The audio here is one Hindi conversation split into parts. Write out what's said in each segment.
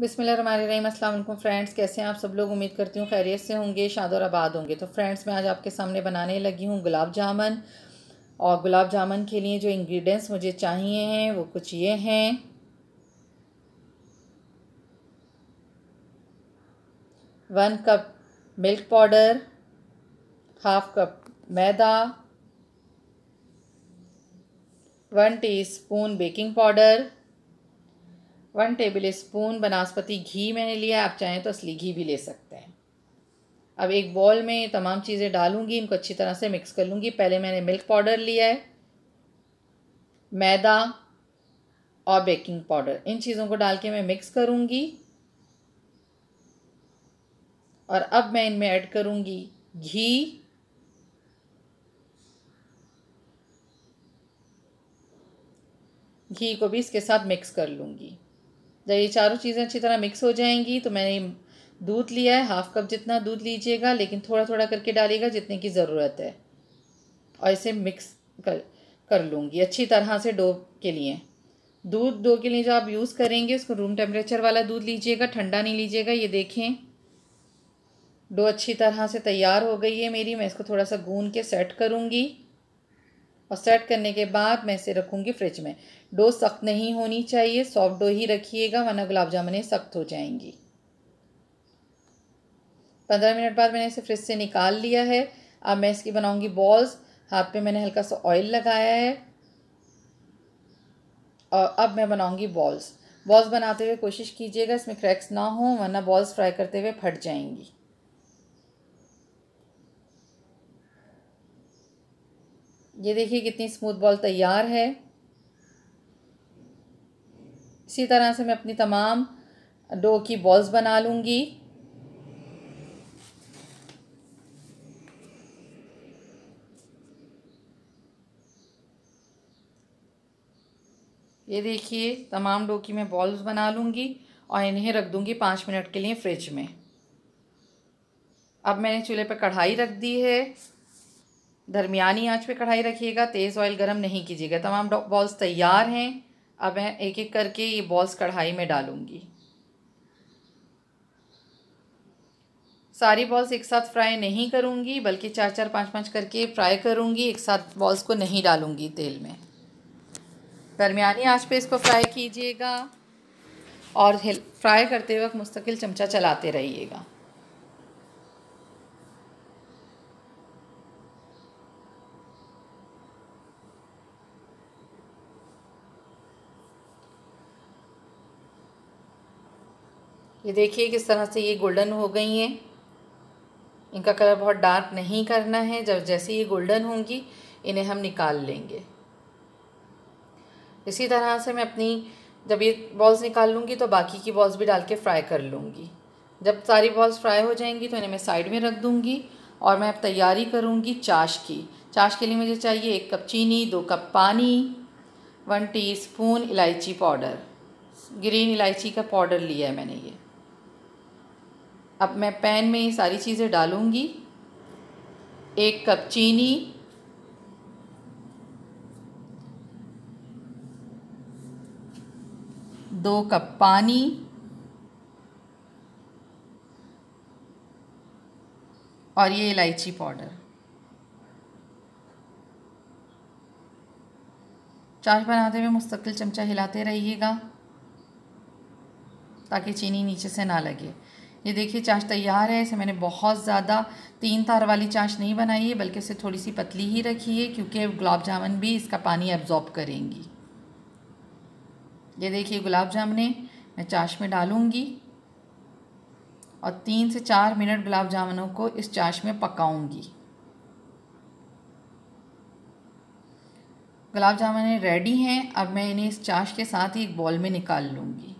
बिसमिलीम अल्लाम फ्रेंड्स कैसे हैं आप सब लोग उम्मीद करती हूँ खैरियत से होंगे शाद और आबाद होंगे तो फ्रेंड्स मैं आज आपके सामने बनाने लगी हूँ गुलाब जामुन और गुलाब जामुन के लिए जो इंग्रेडिएंट्स मुझे चाहिए हैं वो कुछ ये हैं one cup milk powder half cup मैदा one teaspoon baking powder one tablespoon बनास्पति घी मैंने लिया आप चाहें तो असली घी भी ले सकते हैं अब एक बॉल में तमाम चीज़ें डालूंगी इनको अच्छी तरह से मिक्स कर लूँगी पहले मैंने मिल्क पाउडर लिया है मैदा और बेकिंग पाउडर इन चीज़ों को डाल के मैं मिक्स करूँगी और अब मैं इनमें ऐड करूँगी घी घी को भी इसके साथ मिक्स कर लूँगी जब ये चारों चीज़ें अच्छी तरह मिक्स हो जाएंगी तो मैंने दूध लिया है हाफ़ कप जितना दूध लीजिएगा लेकिन थोड़ा थोड़ा करके डालिएगा जितने की ज़रूरत है और इसे मिक्स कर कर लूँगी अच्छी तरह से डो के लिए दूध डो के लिए जो आप यूज़ करेंगे उसको रूम टेम्परेचर वाला दूध लीजिएगा ठंडा नहीं लीजिएगा ये देखें डो अच्छी तरह से तैयार हो गई है मेरी मैं इसको थोड़ा सा गून के सेट करूँगी और सेट करने के बाद मैं इसे रखूँगी फ्रिज में डो सख्त नहीं होनी चाहिए सॉफ्ट डो ही रखिएगा वरना गुलाब जामुन सख्त हो जाएंगी पंद्रह मिनट बाद मैंने इसे फ्रिज से निकाल लिया है अब मैं इसकी बनाऊँगी बॉल्स हाथ पे मैंने हल्का सा ऑयल लगाया है और अब मैं बनाऊँगी बॉल्स बॉल्स बनाते हुए कोशिश कीजिएगा इसमें क्रैक्स ना हो वरना बॉल्स फ्राई करते हुए फट जाएंगी ये देखिए कितनी स्मूथ बॉल तैयार है इसी तरह से मैं अपनी तमाम डो की बॉल्स बना लूँगी ये देखिए तमाम डो की मैं बॉल्स बना लूँगी और इन्हें रख दूँगी पाँच मिनट के लिए फ्रिज में अब मैंने चूल्हे पर कढ़ाई रख दी है दरमियानी आंच पे कढ़ाई रखिएगा तेज़ ऑयल गर्म नहीं कीजिएगा तमाम बॉल्स तैयार हैं अब मैं एक एक करके ये बॉल्स कढ़ाई में डालूँगी सारी बॉल्स एक साथ फ्राई नहीं करूँगी बल्कि चार चार पाँच पाँच करके फ्राई करूँगी एक साथ बॉल्स को नहीं डालूँगी तेल में दरमियानी आँच पे इसको फ्राई कीजिएगा और फ्राई करते वक्त मुस्तकिल चमचा चलाते रहिएगा ये देखिए किस तरह से ये गोल्डन हो गई हैं इनका कलर बहुत डार्क नहीं करना है जब जैसे ये गोल्डन होंगी इन्हें हम निकाल लेंगे इसी तरह से मैं अपनी जब ये बॉल्स निकाल लूँगी तो बाकी की बॉल्स भी डाल के फ्राई कर लूँगी जब सारी बॉल्स फ्राई हो जाएंगी तो इन्हें मैं साइड में रख दूँगी और मैं अब तैयारी करूँगी चाश की चाश के लिए मुझे चाहिए एक कप चीनी दो कप पानी वन टी इलायची पाउडर ग्रीन इलायची का पाउडर लिया है मैंने ये अब मैं पैन में ये सारी चीज़ें डालूंगी एक कप चीनी दो कप पानी और ये इलायची पाउडर चाट बनाते हुए मुस्तकिल चमचा हिलाते रहिएगा ताकि चीनी नीचे से ना लगे ये देखिए चाश तैयार है इसे मैंने बहुत ज़्यादा तीन तार वाली चाश नहीं बनाई है बल्कि इसे थोड़ी सी पतली ही रखी है क्योंकि गुलाब जामुन भी इसका पानी एब्जॉर्ब करेंगी ये देखिए गुलाब जामुने मैं चाश में डालूँगी और तीन से चार मिनट गुलाब जामुनों को इस चाश में पकाऊंगी गुलाब जामुन रेडी हैं अब मैं इन्हें इस चाश के साथ ही एक बॉल में निकाल लूँगी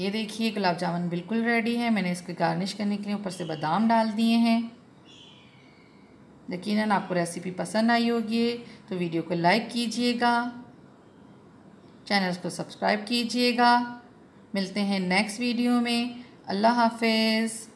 ये देखिए गुलाब जामुन बिल्कुल रेडी है मैंने इसके गार्निश करने के लिए ऊपर से बादाम डाल दिए हैं यकीन आपको रेसिपी पसंद आई होगी तो वीडियो को लाइक कीजिएगा चैनल को सब्सक्राइब कीजिएगा मिलते हैं नेक्स्ट वीडियो में अल्लाह हाफिज़